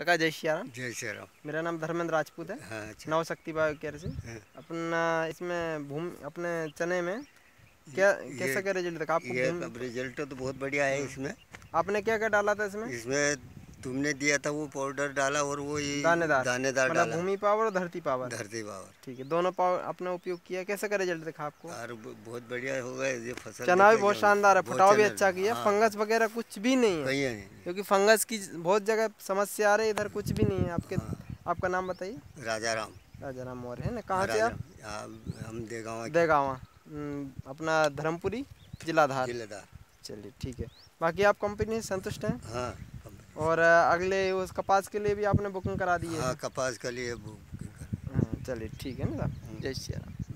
काका जय श्री राम जय श्री राम मेरा नाम धर्मेंद्र राजपूत है हाँ, अच्छा। नव शक्ति बायो केयर से हाँ। अपना इसमें भूमि अपने चने में क्या कैसा क्या रिजल्ट आपको रिजल्ट तो बहुत बढ़िया है इसमें आपने क्या क्या डाला था इसमें इसमें तुमने दिया था वो पाउडर डाला और वो ये दानेदार दानेदार मतलब डाला भूमि पावर और धरती पावर धरती पावर ठीक है दोनों पावर अपने उपयोग किया कैसे का रिजल्ट देखा आपको यार बहुत बढ़िया हो गए ये फसल चना भी बहुत शानदार है फुटाव भी अच्छा किया हाँ। फंगस वगैरह कुछ भी नहीं है क्योंकि फंगस की बहुत जगह समस्या आ रही है इधर कुछ भी नहीं है आपके हाँ। आपका नाम बताइए राजा राम राजा राम मौर्य है ना कहाँ से आप हम देगावा देगावा हम्म, अपना धर्मपुरी जिलाधार जिलाधार चलिए ठीक है बाकी आप कंपनी संतुष्ट हैं हाँ और अगले उस कपास के लिए भी आपने बुकिंग करा दी है हाँ, कपास के लिए बुकिंग हम्म, चलिए ठीक है ना हम्म। जय श्री राम